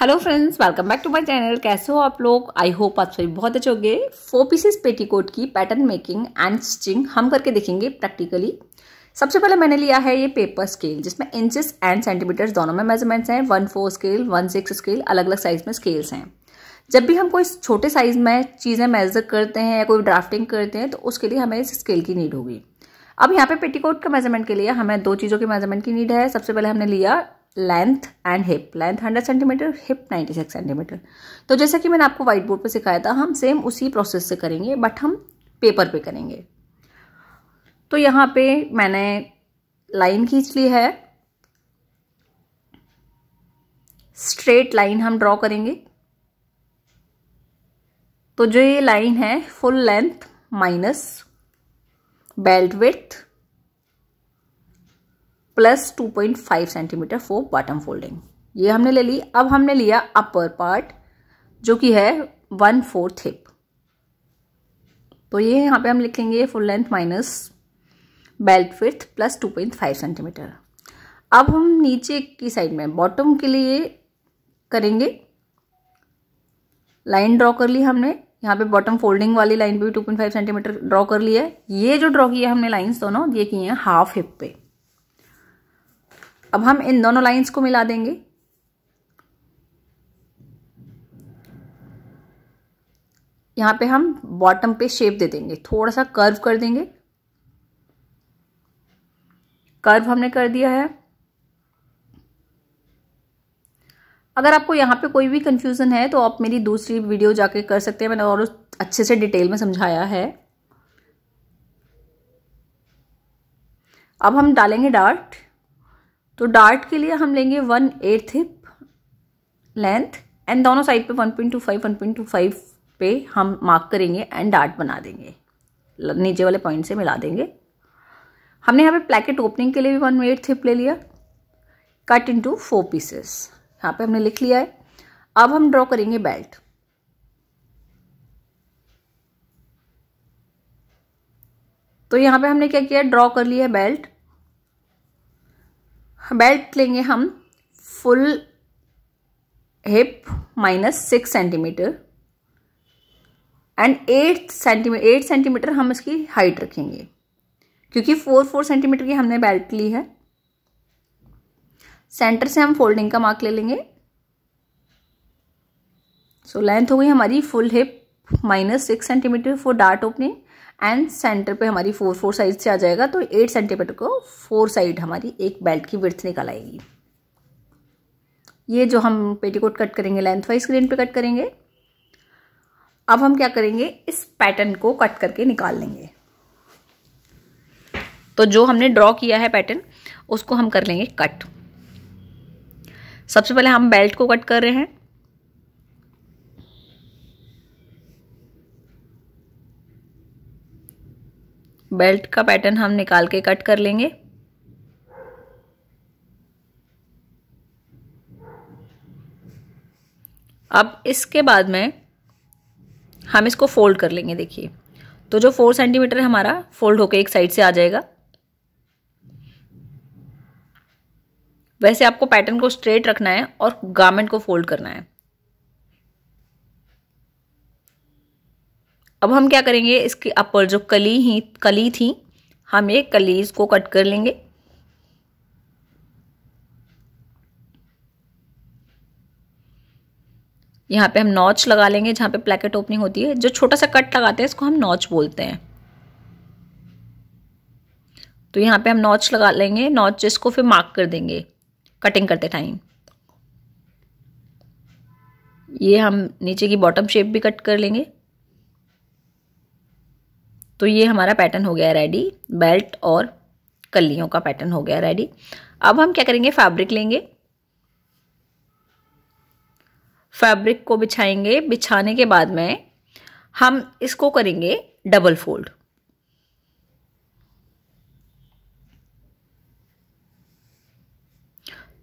hello friends welcome back to my channel कैसे हो आप लोग आई होप आप सभी बहुत अच्छे होंगे फोर पीसेस पेटीकोट की पैटर्न मेकिंग एंड स्टिचिंग हम करके देखेंगे प्रैक्टिकली सबसे पहले मैंने लिया है ये पेपर स्केल जिसमें इंचेस एंड सेंटीमीटर्स दोनों में मेजरमेंट्स हैं one four scale one six scale अलग अलग साइज में स्केल्स हैं जब भी हम कोई छोटे साइज में चीज़ें मेजर करते हैं या कोई ड्राफ्टिंग करते हैं तो उसके लिए हमें इस स्केल की नीड होगी अब यहाँ पे पेटीकोट के मेजरमेंट के लिए हमें दो चीज़ों के मेजरमेंट की नीड है सबसे पहले हमने लिया length and hip length 100 centimetre hip 96 centimetre तो जैसा कि मैंने आपको व्हाइट बोर्ड पर सिखाया था हम सेम उसी प्रोसेस से करेंगे बट हम पेपर पे करेंगे तो यहाँ पे मैंने लाइन खींच ली है स्ट्रेट लाइन हम ड्रॉ करेंगे तो जो ये लाइन है full length minus belt with plus two point five centimetre for bottom folding ये हमने ले ली अब हमने लिया अपर पार्ट जो कि है वन फोर्थ हिप तो ये यहाँ पे हम लिखेंगे full length minus belt with plus two point five centimetre अब हम नीचे की साइड में बॉटम के लिए करेंगे लाइन ड्रॉ कर ली हमने यहाँ पे बॉटम फोल्डिंग वाली लाइन पे भी two point five centimetre draw कर लिया है ये जो ड्रॉ किया हमने लाइंस दोनों ये किए हैं हाफ हिप पे अब हम इन दोनों लाइंस को मिला देंगे यहां पे हम बॉटम पे शेप दे देंगे थोड़ा सा कर्व कर देंगे कर्व हमने कर दिया है अगर आपको यहां पे कोई भी कंफ्यूजन है तो आप मेरी दूसरी वीडियो जाके कर सकते हैं मैंने और अच्छे से डिटेल में समझाया है अब हम डालेंगे डार्ट तो डार्ट के लिए हम लेंगे one eighth hip length and दोनों साइड पे one point two five one point two five पे हम मार्क करेंगे एंड डार्ट बना देंगे नीचे वाले पॉइंट से मिला देंगे हमने यहाँ पे प्लेकेट ओपनिंग के लिए भी वन एट हिप ले लिया कट इनटू फोर पीसेस यहाँ पे हमने लिख लिया है अब हम ड्रॉ करेंगे बेल्ट तो यहाँ पे हमने क्या किया ड्रॉ कर लिया है बेल्ट बेल्ट लेंगे हम full hip minus six centimetre and eight centimetre eight centimetre हम इसकी हाइट रखेंगे क्योंकि फोर फोर सेंटीमीटर की हमने बेल्ट ली है सेंटर से हम फोल्डिंग का मार्क ले लेंगे सो लेंथ हो गई हमारी full hip minus six centimetre for dart opening and centre पे हमारी फोर फोर साइड से आ जाएगा तो एट सेंटीमीटर को फोर साइड हमारी एक बेल्ट की विर्थ निकल आएगी ये जो हम पेटीकोट कट करेंगे लेंथ वाइज स्क्रीन पे कट करेंगे अब हम क्या करेंगे इस पैटर्न को कट करके निकाल लेंगे तो जो हमने ड्रॉ किया है पैटर्न उसको हम कर लेंगे कट सबसे पहले हम बेल्ट को कट कर रहे हैं बेल्ट का पैटर्न हम निकाल के कट कर लेंगे अब इसके बाद में हम इसको फोल्ड कर लेंगे देखिए तो जो फोर सेंटीमीटर हमारा फोल्ड होकर एक साइड से आ जाएगा वैसे आपको पैटर्न को स्ट्रेट रखना है और गारमेंट को फोल्ड करना है अब हम क्या करेंगे इसके अपर जो कली ही कली थी हम ये कली इसको कट कर लेंगे यहाँ पे हम नॉच लगा लेंगे जहाँ पे प्लेकेट ओपनिंग होती है जो छोटा सा कट लगाते हैं इसको हम नॉच बोलते हैं तो यहाँ पे हम नॉच लगा लेंगे नॉच इसको फिर मार्क कर देंगे कटिंग करते टाइम ये हम नीचे की बॉटम शेप भी कट कर लेंगे तो ये हमारा पैटर्न हो गया रेडी बेल्ट और कलियों का पैटर्न हो गया रेडी अब हम क्या करेंगे फैब्रिक लेंगे फैब्रिक को बिछाएंगे बिछाने के बाद में हम इसको करेंगे डबल फोल्ड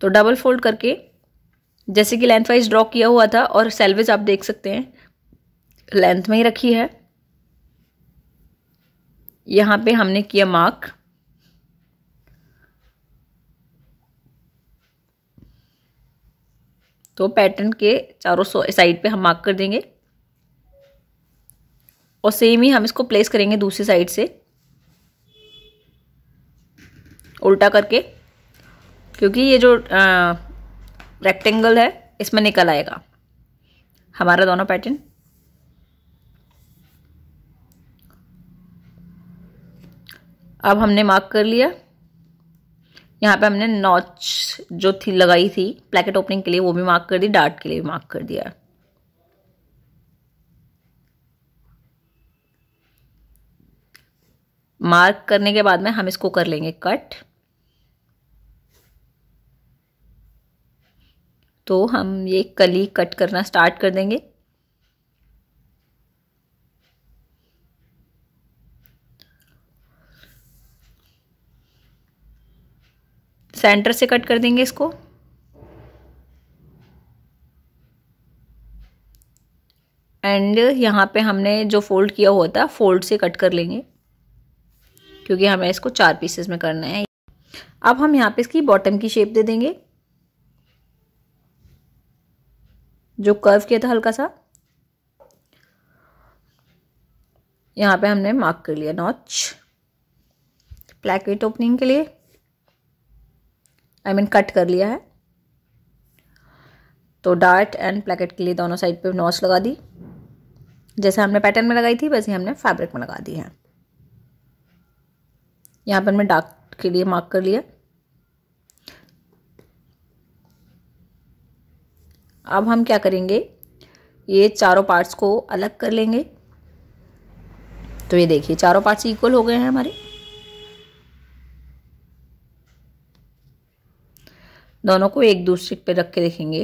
तो डबल फोल्ड करके जैसे कि लेंथ वाइज ड्रॉ किया हुआ था और सेल्वेज आप देख सकते हैं लेंथ में ही रखी है यहाँ पे हमने किया मार्क तो पैटर्न के चारों साइड पे हम मार्क कर देंगे और सेम ही हम इसको प्लेस करेंगे दूसरी साइड से उल्टा करके क्योंकि ये जो रेक्टेंगल है इसमें निकल आएगा हमारा दोनों पैटर्न अब हमने मार्क कर लिया यहाँ पे हमने नॉच जो थी लगाई थी प्लेकेट ओपनिंग के लिए वो भी मार्क कर दी डार्ट के लिए भी मार्क कर दिया मार्क करने के बाद में हम इसको कर लेंगे कट तो हम ये कली कट करना स्टार्ट कर देंगे सेंटर से कट कर देंगे इसको एंड यहाँ पे हमने जो फोल्ड किया हुआ था फोल्ड से कट कर लेंगे क्योंकि हमें इसको चार पीसेस में करना है अब हम यहाँ पे इसकी बॉटम की शेप दे देंगे जो कर्व किया था हल्का सा यहाँ पे हमने मार्क कर लिया नॉच प्लैकेट ओपनिंग के लिए I I mean mean, cut कर लिया है तो डार्ट एंड प्लेकेट के लिए दोनों साइड पे नॉच लगा दी जैसे हमने पैटर्न में लगाई थी वैसे हमने फैब्रिक में लगा दी है यहाँ पर मैं डार्क के लिए मार्क कर लिया अब हम क्या करेंगे ये चारों पार्ट्स को अलग कर लेंगे तो ये देखिए चारों पार्ट्स इक्वल हो गए हैं हमारे दोनों को एक दूसरे पे रख के देखेंगे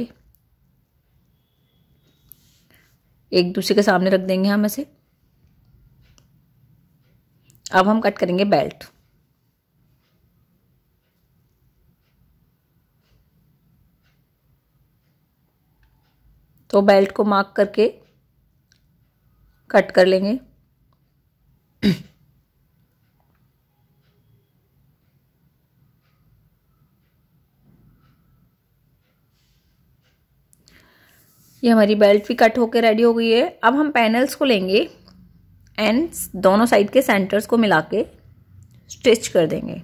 एक दूसरे के सामने रख देंगे हम ऐसे अब हम कट करेंगे बेल्ट तो बेल्ट को मार्क करके कट कर लेंगे ये हमारी बेल्ट भी कट होकर रेडी हो गई है अब हम पैनल्स को लेंगे एंड दोनों साइड के सेंटर्स को मिला के स्टिच कर देंगे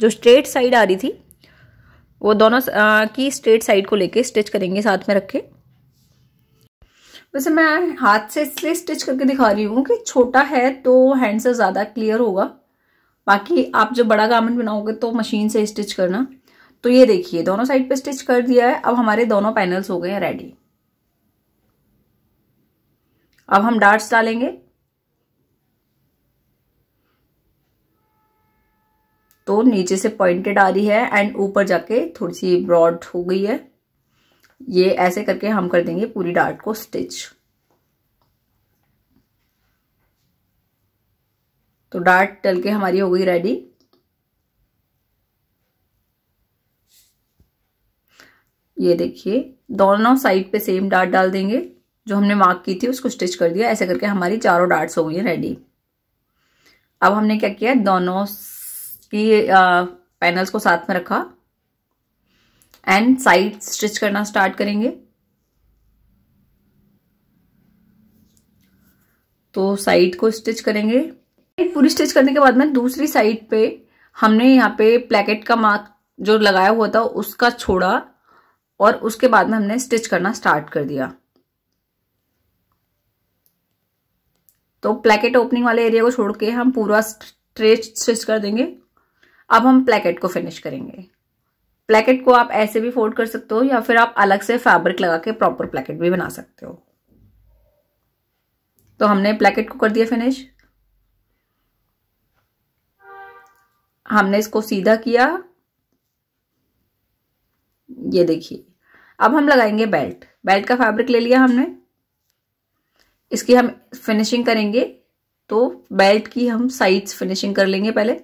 जो स्ट्रेट साइड आ रही थी वो दोनों आ, की स्ट्रेट साइड को लेके स्टिच करेंगे साथ में रखे वैसे मैं हाथ से इसलिए स्टिच करके दिखा रही हूँ कि छोटा है तो हैंड से ज़्यादा क्लियर होगा बाकी आप जो बड़ा गार्मेंट बनाओगे तो मशीन से स्टिच करना तो ये देखिए दोनों साइड पे स्टिच कर दिया है अब हमारे दोनों पैनल्स हो गए हैं रेडी अब हम डार्ट्स डालेंगे तो नीचे से पॉइंटेड आ रही है एंड ऊपर जाके थोड़ी सी ब्रॉड हो गई है ये ऐसे करके हम कर देंगे पूरी डार्ट को स्टिच तो डार्ट डल के हमारी हो गई रेडी ये देखिए दोनों साइड पे सेम डार्ट डाल देंगे जो हमने मार्क की थी उसको स्टिच कर दिया ऐसे करके हमारी चारों डार्ट्स हो गई हैं रेडी अब हमने क्या किया दोनों की पैनल्स को साथ में रखा एंड साइड स्टिच करना स्टार्ट करेंगे तो साइड को स्टिच करेंगे पूरी स्टिच करने के बाद में दूसरी साइड पे हमने यहाँ पे प्लेकेट का मार्क जो लगाया हुआ था उसका छोड़ा और उसके बाद में हमने स्टिच करना स्टार्ट कर दिया तो प्लेकेट ओपनिंग वाले एरिया को छोड़ के हम पूरा स्ट्रेच स्ट्रेच कर देंगे अब हम प्लेकेट को फिनिश करेंगे प्लेकेट को आप ऐसे भी फोल्ड कर सकते हो या फिर आप अलग से फैब्रिक लगा के प्रॉपर प्लेकेट भी बना सकते हो तो हमने प्लेकेट को कर दिया फिनिश हमने इसको सीधा किया ये देखिए अब हम लगाएंगे बेल्ट बेल्ट का फैब्रिक ले लिया हमने इसकी हम फिनिशिंग करेंगे तो बेल्ट की हम साइड्स फिनिशिंग कर लेंगे पहले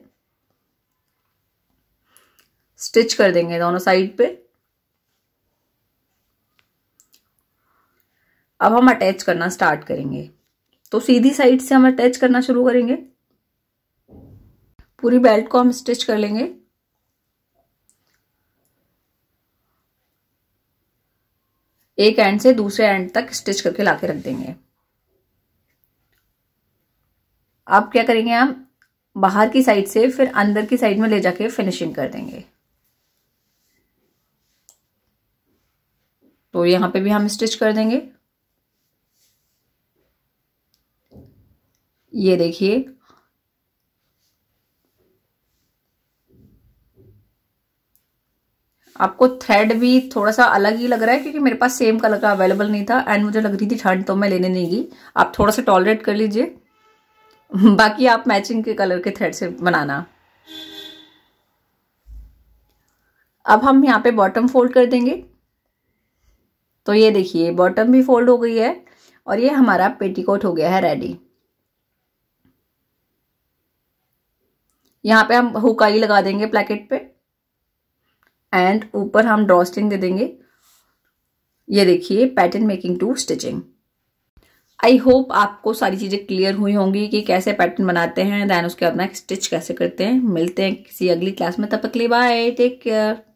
स्टिच कर देंगे दोनों साइड पे अब हम अटैच करना स्टार्ट करेंगे तो सीधी साइड से हम अटैच करना शुरू करेंगे पूरी बेल्ट को हम स्टिच कर लेंगे एक एंड से दूसरे एंड तक स्टिच करके लाके रख देंगे अब क्या करेंगे हम बाहर की साइड से फिर अंदर की साइड में ले जाके फिनिशिंग कर देंगे तो यहां पे भी हम स्टिच कर देंगे ये देखिए आपको थ्रेड भी थोड़ा सा अलग ही लग रहा है क्योंकि मेरे पास सेम कलर का अवेलेबल नहीं था एंड मुझे लग रही थी ठंड तो मैं लेने नहीं गई आप थोड़ा सा टॉलरेट कर लीजिए बाकी आप मैचिंग के कलर के थ्रेड से बनाना अब हम यहाँ पे बॉटम फोल्ड कर देंगे तो ये देखिए बॉटम भी फोल्ड हो गई है और ये हमारा पेटीकोट हो गया है रेडी यहाँ पे हम हुकाई लगा देंगे प्लेकेट पे एंड ऊपर हम ड्रॉस्टिंग दे देंगे ये देखिए pattern making to stitching I hope आपको सारी चीज़ें क्लियर हुई होंगी कि कैसे पैटर्न बनाते हैं दैन उसके बाद नेक्स्ट स्टिच कैसे करते हैं मिलते हैं किसी अगली क्लास में तब तक के बाय टेक केयर